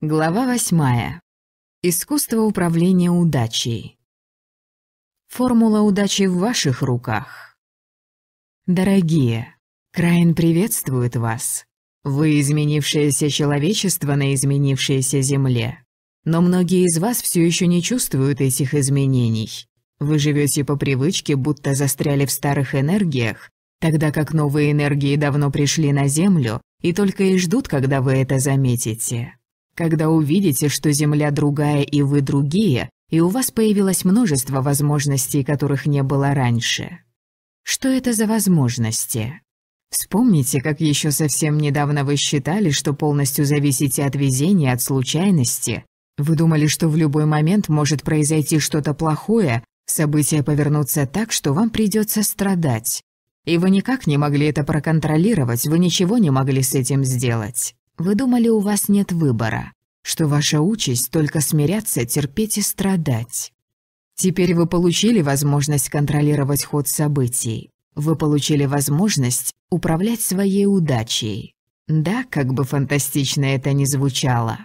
Глава восьмая. Искусство управления удачей. Формула удачи в ваших руках. Дорогие, Краин приветствует вас. Вы изменившееся человечество на изменившейся земле. Но многие из вас все еще не чувствуют этих изменений. Вы живете по привычке, будто застряли в старых энергиях, тогда как новые энергии давно пришли на Землю и только и ждут, когда вы это заметите. Когда увидите, что Земля другая и вы другие, и у вас появилось множество возможностей, которых не было раньше. Что это за возможности? Вспомните, как еще совсем недавно вы считали, что полностью зависите от везения, от случайности. Вы думали, что в любой момент может произойти что-то плохое, события повернутся так, что вам придется страдать. И вы никак не могли это проконтролировать, вы ничего не могли с этим сделать. Вы думали, у вас нет выбора, что ваша участь только смиряться, терпеть и страдать. Теперь вы получили возможность контролировать ход событий. Вы получили возможность управлять своей удачей. Да, как бы фантастично это ни звучало.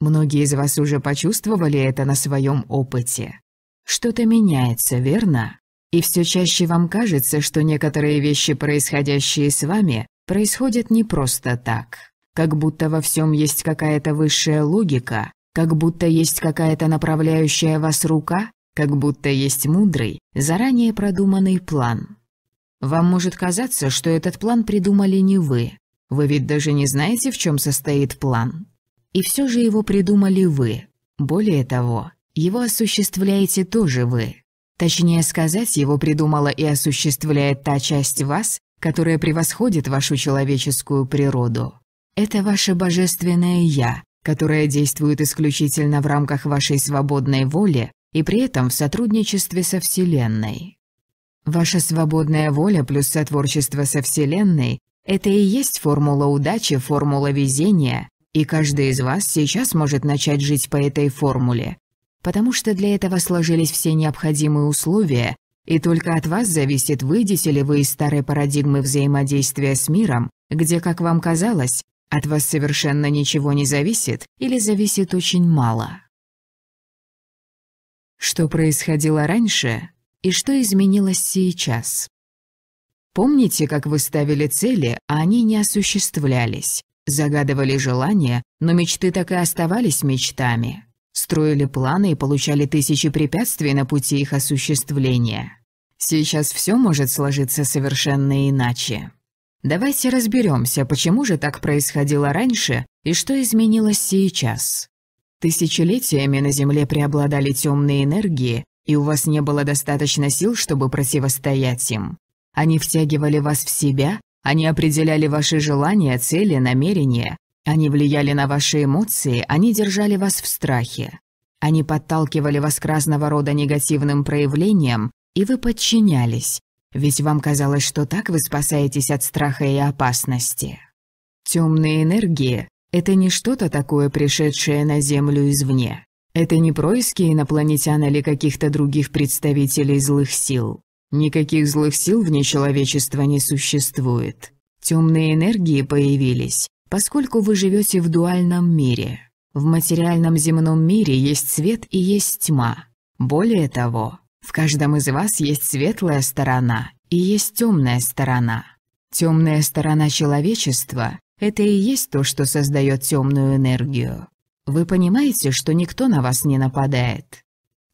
Многие из вас уже почувствовали это на своем опыте. Что-то меняется, верно? И все чаще вам кажется, что некоторые вещи, происходящие с вами, происходят не просто так. Как будто во всем есть какая-то высшая логика, как будто есть какая-то направляющая вас рука, как будто есть мудрый, заранее продуманный план. Вам может казаться, что этот план придумали не вы. Вы ведь даже не знаете, в чем состоит план. И все же его придумали вы. Более того, его осуществляете тоже вы. Точнее сказать, его придумала и осуществляет та часть вас, которая превосходит вашу человеческую природу. Это ваше божественное «я», которое действует исключительно в рамках вашей свободной воли и при этом в сотрудничестве со Вселенной. Ваша свободная воля плюс сотворчество со Вселенной – это и есть формула удачи, формула везения, и каждый из вас сейчас может начать жить по этой формуле, потому что для этого сложились все необходимые условия, и только от вас зависит, выйдете ли вы из старой парадигмы взаимодействия с миром, где, как вам казалось, от вас совершенно ничего не зависит или зависит очень мало. Что происходило раньше и что изменилось сейчас? Помните, как вы ставили цели, а они не осуществлялись? Загадывали желания, но мечты так и оставались мечтами. Строили планы и получали тысячи препятствий на пути их осуществления. Сейчас все может сложиться совершенно иначе. Давайте разберемся, почему же так происходило раньше и что изменилось сейчас. Тысячелетиями на Земле преобладали темные энергии, и у вас не было достаточно сил, чтобы противостоять им. Они втягивали вас в себя, они определяли ваши желания, цели, намерения, они влияли на ваши эмоции, они держали вас в страхе. Они подталкивали вас к разного рода негативным проявлениям, и вы подчинялись, ведь вам казалось, что так вы спасаетесь от страха и опасности. Темные энергии — это не что-то такое, пришедшее на Землю извне. Это не происки инопланетян или каких-то других представителей злых сил. Никаких злых сил вне человечества не существует. Темные энергии появились, поскольку вы живете в дуальном мире. В материальном земном мире есть свет и есть тьма. Более того, в каждом из вас есть светлая сторона и есть темная сторона. Темная сторона человечества – это и есть то, что создает темную энергию. Вы понимаете, что никто на вас не нападает.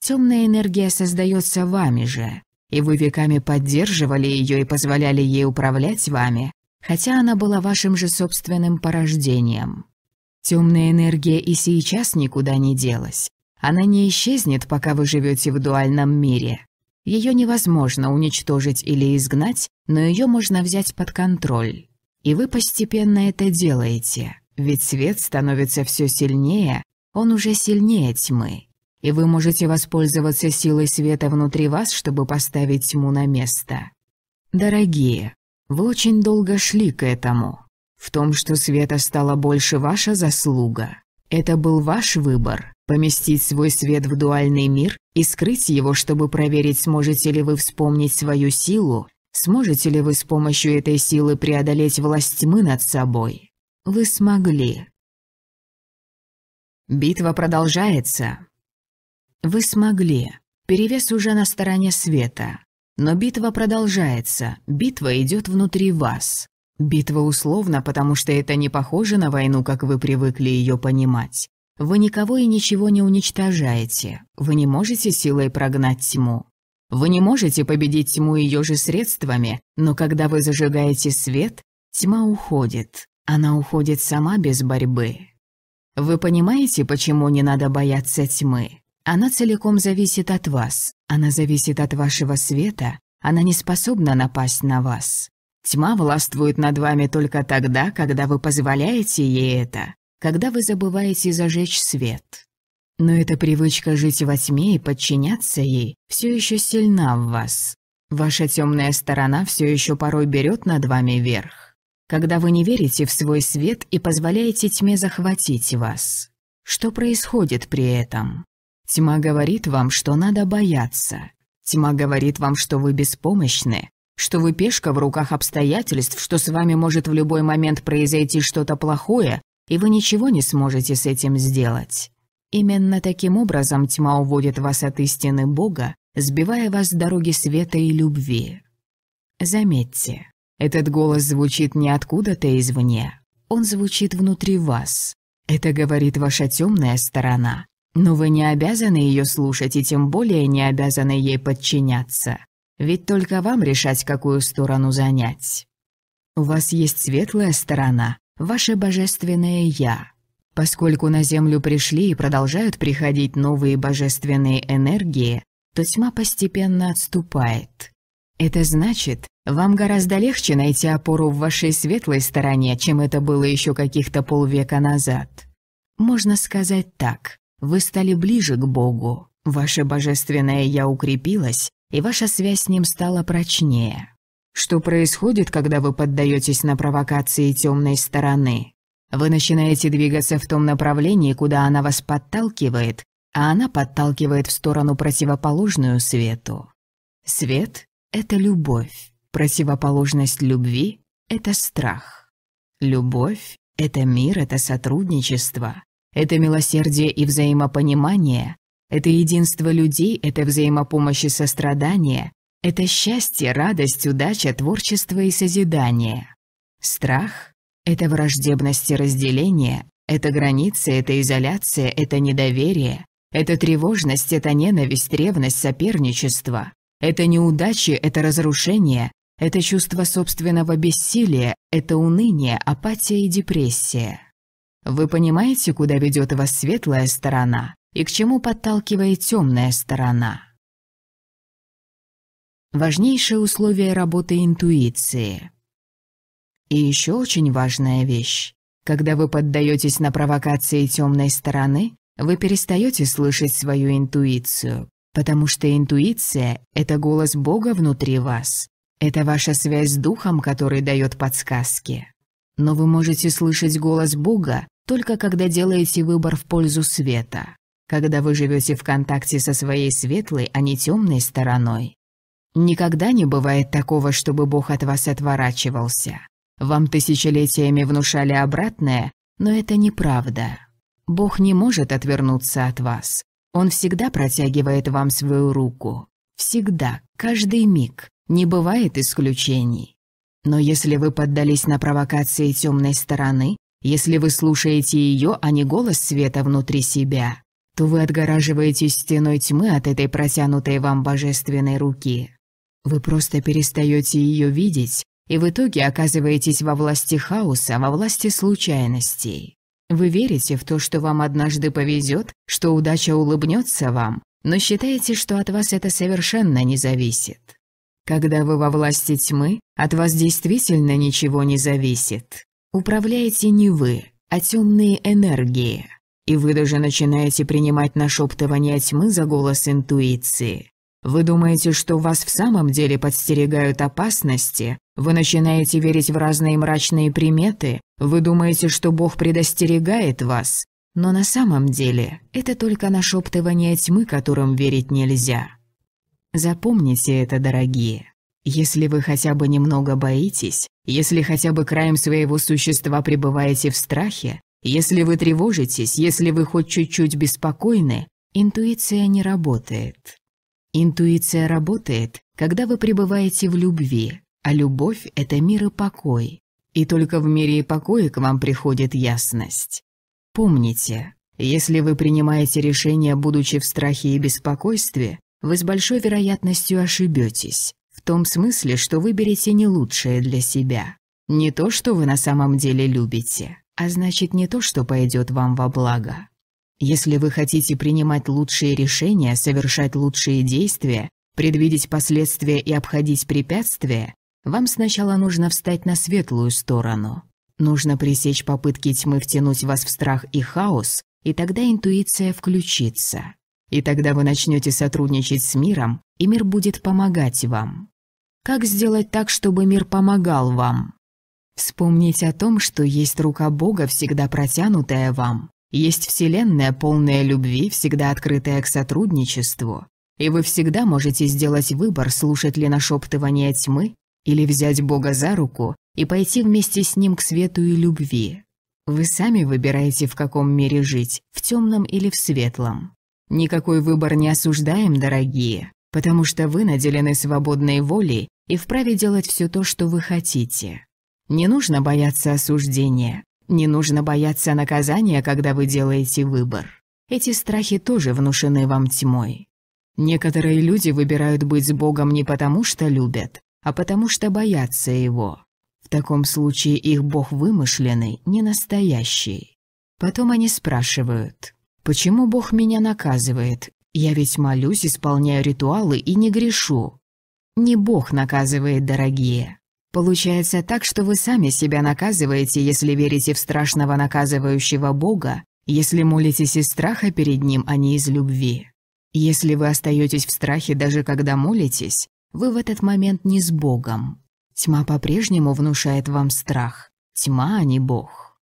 Темная энергия создается вами же, и вы веками поддерживали ее и позволяли ей управлять вами, хотя она была вашим же собственным порождением. Темная энергия и сейчас никуда не делась, она не исчезнет, пока вы живете в дуальном мире. Ее невозможно уничтожить или изгнать, но ее можно взять под контроль. И вы постепенно это делаете, ведь свет становится все сильнее, он уже сильнее тьмы. И вы можете воспользоваться силой света внутри вас, чтобы поставить тьму на место. Дорогие, вы очень долго шли к этому. В том, что света стало больше, ваша заслуга. Это был ваш выбор, Поместить свой свет в дуальный мир и скрыть его, чтобы проверить, сможете ли вы вспомнить свою силу, сможете ли вы с помощью этой силы преодолеть власть тьмы над собой. Вы смогли. Битва продолжается. Вы смогли. Перевес уже на стороне света. Но битва продолжается. Битва идет внутри вас. Битва условно, потому что это не похоже на войну, как вы привыкли ее понимать. Вы никого и ничего не уничтожаете. Вы не можете силой прогнать тьму. Вы не можете победить тьму ее же средствами, но когда вы зажигаете свет, тьма уходит. Она уходит сама без борьбы. Вы понимаете, почему не надо бояться тьмы? Она целиком зависит от вас. Она зависит от вашего света. Она не способна напасть на вас. Тьма властвует над вами только тогда, когда вы позволяете ей это когда вы забываете зажечь свет. Но эта привычка жить во тьме и подчиняться ей все еще сильна в вас. Ваша темная сторона все еще порой берет над вами верх. Когда вы не верите в свой свет и позволяете тьме захватить вас. Что происходит при этом? Тьма говорит вам, что надо бояться. Тьма говорит вам, что вы беспомощны, что вы пешка в руках обстоятельств, что с вами может в любой момент произойти что-то плохое, и вы ничего не сможете с этим сделать. Именно таким образом тьма уводит вас от истины Бога, сбивая вас с дороги света и любви. Заметьте, этот голос звучит не откуда-то извне, он звучит внутри вас. Это говорит ваша темная сторона, но вы не обязаны ее слушать и тем более не обязаны ей подчиняться. Ведь только вам решать, какую сторону занять. У вас есть светлая сторона, ваше божественное «Я». Поскольку на Землю пришли и продолжают приходить новые божественные энергии, то тьма постепенно отступает. Это значит, вам гораздо легче найти опору в вашей светлой стороне, чем это было еще каких-то полвека назад. Можно сказать так, вы стали ближе к Богу, ваше божественное «Я» укрепилось, и ваша связь с Ним стала прочнее. Что происходит, когда вы поддаетесь на провокации темной стороны? Вы начинаете двигаться в том направлении, куда она вас подталкивает, а она подталкивает в сторону противоположную свету. Свет — это любовь, противоположность любви — это страх. Любовь — это мир, это сотрудничество, это милосердие и взаимопонимание, это единство людей, это взаимопомощь и сострадание, это счастье, радость, удача, творчество и созидание. Страх – это враждебность и разделение, это границы, это изоляция, это недоверие, это тревожность, это ненависть, ревность, соперничество. Это неудачи, это разрушение, это чувство собственного бессилия, это уныние, апатия и депрессия. Вы понимаете, куда ведет вас светлая сторона и к чему подталкивает темная сторона? важнейшее условие работы интуиции. И еще очень важная вещь. Когда вы поддаетесь на провокации темной стороны, вы перестаете слышать свою интуицию, потому что интуиция – это голос Бога внутри вас. Это ваша связь с Духом, который дает подсказки. Но вы можете слышать голос Бога только когда делаете выбор в пользу света. Когда вы живете в контакте со своей светлой, а не темной стороной, Никогда не бывает такого, чтобы Бог от вас отворачивался. Вам тысячелетиями внушали обратное, но это неправда. Бог не может отвернуться от вас. Он всегда протягивает вам свою руку. Всегда, каждый миг. Не бывает исключений. Но если вы поддались на провокации темной стороны, если вы слушаете ее, а не голос света внутри себя, то вы отгораживаетесь стеной тьмы от этой протянутой вам божественной руки. Вы просто перестаете ее видеть и в итоге оказываетесь во власти хаоса, во власти случайностей. Вы верите в то, что вам однажды повезет, что удача улыбнется вам, но считаете, что от вас это совершенно не зависит. Когда вы во власти тьмы, от вас действительно ничего не зависит. Управляете не вы, а темные энергии. И вы даже начинаете принимать нашептывание тьмы за голос интуиции. Вы думаете, что вас в самом деле подстерегают опасности? Вы начинаете верить в разные мрачные приметы? Вы думаете, что Бог предостерегает вас? Но на самом деле это только нашептывание тьмы, которым верить нельзя. Запомните это, дорогие. Если вы хотя бы немного боитесь, если хотя бы краем своего существа пребываете в страхе, если вы тревожитесь, если вы хоть чуть-чуть беспокойны, интуиция не работает. Интуиция работает, когда вы пребываете в любви, а любовь – это мир и покой. И только в мире и покое к вам приходит ясность. Помните, если вы принимаете решение, будучи в страхе и беспокойстве, вы с большой вероятностью ошибетесь. В том смысле, что выберете не лучшее для себя. Не то, что вы на самом деле любите, а значит не то, что пойдет вам во благо. Если вы хотите принимать лучшие решения, совершать лучшие действия, предвидеть последствия и обходить препятствия, вам сначала нужно встать на светлую сторону. Нужно пресечь попытки тьмы втянуть вас в страх и хаос, и тогда интуиция включится. И тогда вы начнете сотрудничать с миром, и мир будет помогать вам. Как сделать так, чтобы мир помогал вам? Вспомнить о том, что есть рука Бога, всегда протянутая вам, есть вселенная, полная любви, всегда открытая к сотрудничеству. И вы всегда можете сделать выбор, слушать ли нашептывание тьмы или взять Бога за руку и пойти вместе с Ним к свету и любви. Вы сами выбираете, в каком мире жить, в темном или в светлом. Никакой выбор не осуждаем, дорогие, потому что вы наделены свободной волей и вправе делать все то, что вы хотите. Не нужно бояться осуждения, не нужно бояться наказания, когда вы делаете выбор. Эти страхи тоже внушены вам тьмой. Некоторые люди выбирают быть с Богом не потому, что любят, а потому, что боятся Его. В таком случае их Бог вымышленный, не настоящий. Потом они спрашивают, «Почему Бог меня наказывает? Я ведь молюсь, исполняю ритуалы и не грешу». Не Бог наказывает, дорогие. Получается так, что вы сами себя наказываете, если верите в страшного наказывающего Бога, если молитесь из страха перед Ним, а не из любви. Если вы остаетесь в страхе даже когда молитесь, вы в этот момент не с Богом. Тьма по-прежнему внушает вам страх. Тьма, а не Бог.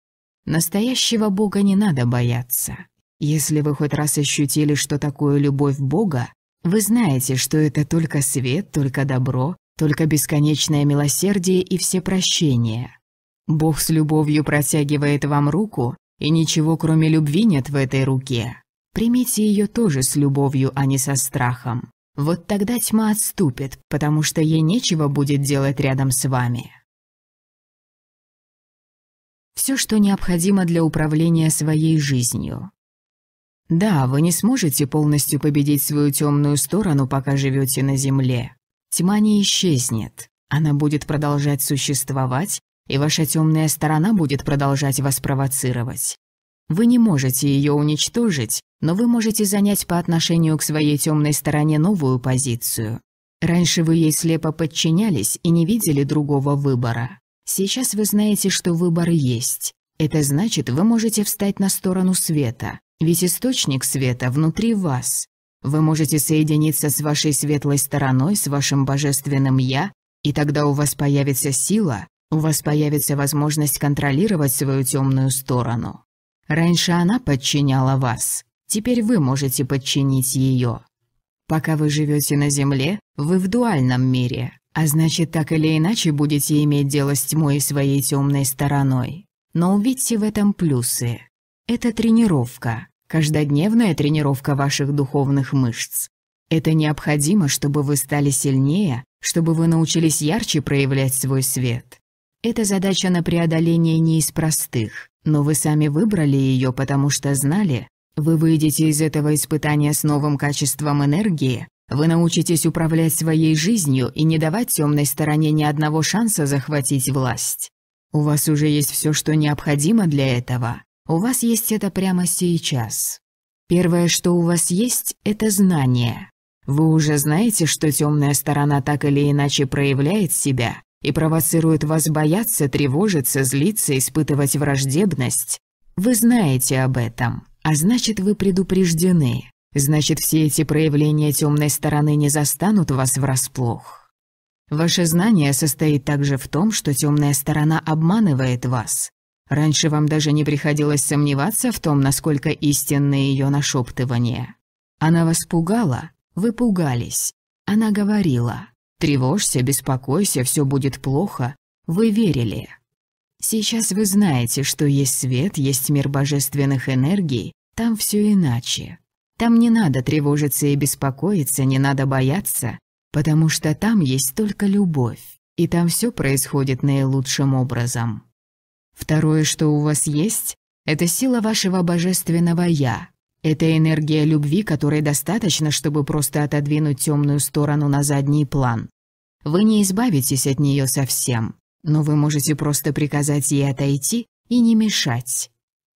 Настоящего Бога не надо бояться. Если вы хоть раз ощутили, что такое любовь Бога, вы знаете, что это только свет, только добро, только бесконечное милосердие и все прощения. Бог с любовью протягивает вам руку, и ничего кроме любви нет в этой руке. Примите ее тоже с любовью, а не со страхом. Вот тогда тьма отступит, потому что ей нечего будет делать рядом с вами. Все, что необходимо для управления своей жизнью. Да, вы не сможете полностью победить свою темную сторону, пока живете на Земле. Тьма не исчезнет. Она будет продолжать существовать, и ваша темная сторона будет продолжать вас провоцировать. Вы не можете ее уничтожить, но вы можете занять по отношению к своей темной стороне новую позицию. Раньше вы ей слепо подчинялись и не видели другого выбора. Сейчас вы знаете, что выбор есть. Это значит, вы можете встать на сторону света, ведь источник света внутри вас. Вы можете соединиться с вашей светлой стороной, с вашим божественным «я», и тогда у вас появится сила, у вас появится возможность контролировать свою темную сторону. Раньше она подчиняла вас, теперь вы можете подчинить ее. Пока вы живете на Земле, вы в дуальном мире, а значит, так или иначе будете иметь дело с тьмой и своей темной стороной. Но увидьте в этом плюсы. Это тренировка каждодневная тренировка ваших духовных мышц. Это необходимо, чтобы вы стали сильнее, чтобы вы научились ярче проявлять свой свет. Эта задача на преодоление не из простых, но вы сами выбрали ее, потому что знали, вы выйдете из этого испытания с новым качеством энергии, вы научитесь управлять своей жизнью и не давать темной стороне ни одного шанса захватить власть. У вас уже есть все, что необходимо для этого. У вас есть это прямо сейчас. Первое, что у вас есть, это знание. Вы уже знаете, что темная сторона так или иначе проявляет себя и провоцирует вас бояться, тревожиться, злиться, испытывать враждебность. Вы знаете об этом, а значит, вы предупреждены. Значит, все эти проявления темной стороны не застанут вас врасплох. Ваше знание состоит также в том, что темная сторона обманывает вас, Раньше вам даже не приходилось сомневаться в том, насколько истинны ее нашептывания. Она вас пугала, вы пугались. Она говорила, «Тревожься, беспокойся, все будет плохо». Вы верили. Сейчас вы знаете, что есть свет, есть мир божественных энергий, там все иначе. Там не надо тревожиться и беспокоиться, не надо бояться, потому что там есть только любовь, и там все происходит наилучшим образом. Второе, что у вас есть, это сила вашего божественного «я». Это энергия любви, которой достаточно, чтобы просто отодвинуть темную сторону на задний план. Вы не избавитесь от нее совсем, но вы можете просто приказать ей отойти и не мешать.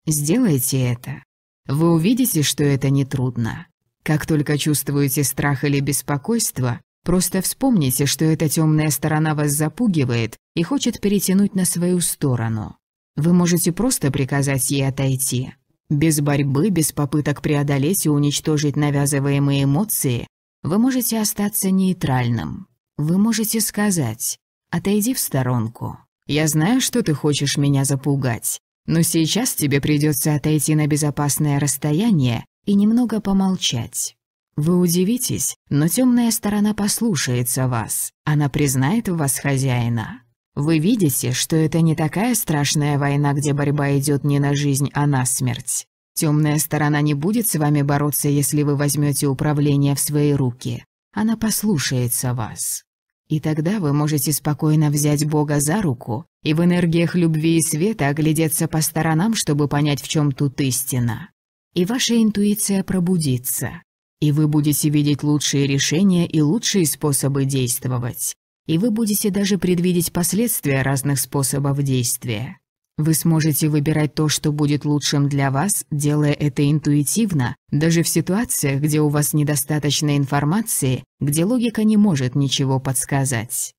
Сделайте это. Вы увидите, что это нетрудно. Как только чувствуете страх или беспокойство, просто вспомните, что эта темная сторона вас запугивает и хочет перетянуть на свою сторону. Вы можете просто приказать ей отойти. Без борьбы, без попыток преодолеть и уничтожить навязываемые эмоции, вы можете остаться нейтральным. Вы можете сказать «Отойди в сторонку. Я знаю, что ты хочешь меня запугать, но сейчас тебе придется отойти на безопасное расстояние и немного помолчать». Вы удивитесь, но темная сторона послушается вас. Она признает в вас хозяина. Вы видите, что это не такая страшная война, где борьба идет не на жизнь, а на смерть. Темная сторона не будет с вами бороться, если вы возьмете управление в свои руки. Она послушается вас. И тогда вы можете спокойно взять Бога за руку и в энергиях любви и света оглядеться по сторонам, чтобы понять, в чем тут истина. И ваша интуиция пробудится. И вы будете видеть лучшие решения и лучшие способы действовать и вы будете даже предвидеть последствия разных способов действия. Вы сможете выбирать то, что будет лучшим для вас, делая это интуитивно, даже в ситуациях, где у вас недостаточно информации, где логика не может ничего подсказать.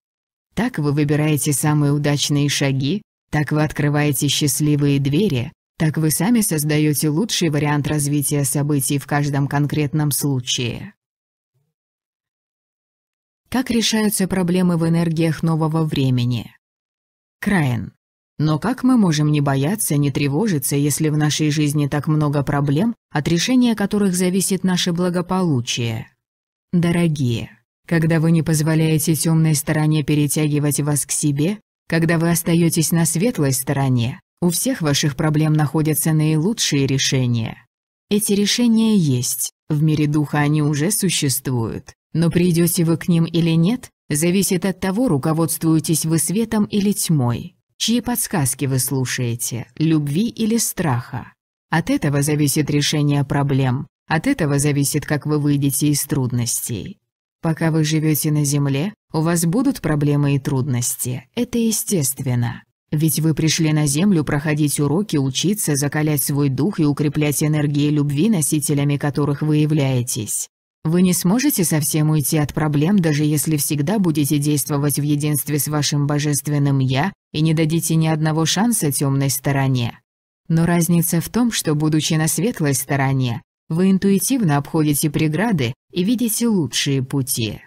Так вы выбираете самые удачные шаги, так вы открываете счастливые двери, так вы сами создаете лучший вариант развития событий в каждом конкретном случае. Как решаются проблемы в энергиях нового времени? Краин. Но как мы можем не бояться, не тревожиться, если в нашей жизни так много проблем, от решения которых зависит наше благополучие? Дорогие, когда вы не позволяете темной стороне перетягивать вас к себе, когда вы остаетесь на светлой стороне, у всех ваших проблем находятся наилучшие решения. Эти решения есть, в мире духа они уже существуют. Но придете вы к ним или нет, зависит от того, руководствуетесь вы светом или тьмой, чьи подсказки вы слушаете, любви или страха. От этого зависит решение проблем, от этого зависит, как вы выйдете из трудностей. Пока вы живете на Земле, у вас будут проблемы и трудности, это естественно. Ведь вы пришли на Землю проходить уроки, учиться, закалять свой дух и укреплять энергии любви, носителями которых вы являетесь. Вы не сможете совсем уйти от проблем, даже если всегда будете действовать в единстве с вашим божественным «я» и не дадите ни одного шанса темной стороне. Но разница в том, что, будучи на светлой стороне, вы интуитивно обходите преграды и видите лучшие пути.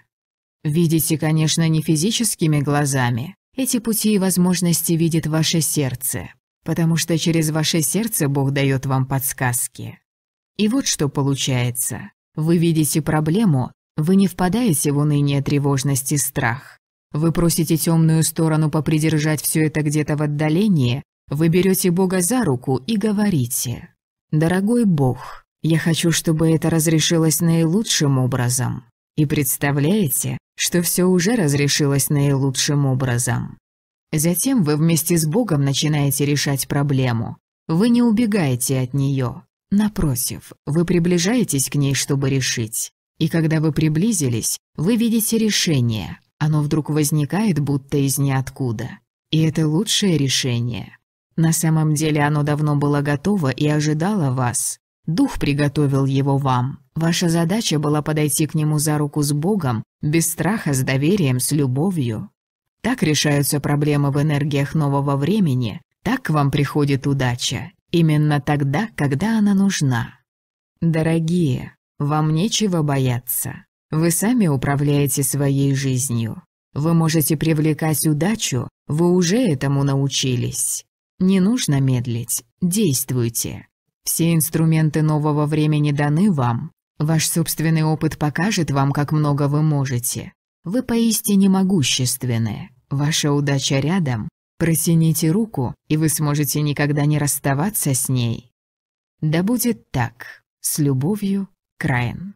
Видите, конечно, не физическими глазами. Эти пути и возможности видит ваше сердце, потому что через ваше сердце Бог дает вам подсказки. И вот что получается. Вы видите проблему, вы не впадаете в уныние, тревожность и страх. Вы просите темную сторону попридержать все это где-то в отдалении, вы берете Бога за руку и говорите «Дорогой Бог, я хочу, чтобы это разрешилось наилучшим образом». И представляете, что все уже разрешилось наилучшим образом. Затем вы вместе с Богом начинаете решать проблему. Вы не убегаете от нее. Напротив, вы приближаетесь к ней, чтобы решить. И когда вы приблизились, вы видите решение. Оно вдруг возникает будто из ниоткуда. И это лучшее решение. На самом деле оно давно было готово и ожидало вас. Дух приготовил его вам. Ваша задача была подойти к нему за руку с Богом, без страха, с доверием, с любовью. Так решаются проблемы в энергиях нового времени, так к вам приходит удача. Именно тогда, когда она нужна. Дорогие, вам нечего бояться. Вы сами управляете своей жизнью. Вы можете привлекать удачу, вы уже этому научились. Не нужно медлить, действуйте. Все инструменты нового времени даны вам. Ваш собственный опыт покажет вам, как много вы можете. Вы поистине могущественны. Ваша удача рядом, Протяните руку, и вы сможете никогда не расставаться с ней. Да будет так. С любовью, Крайн.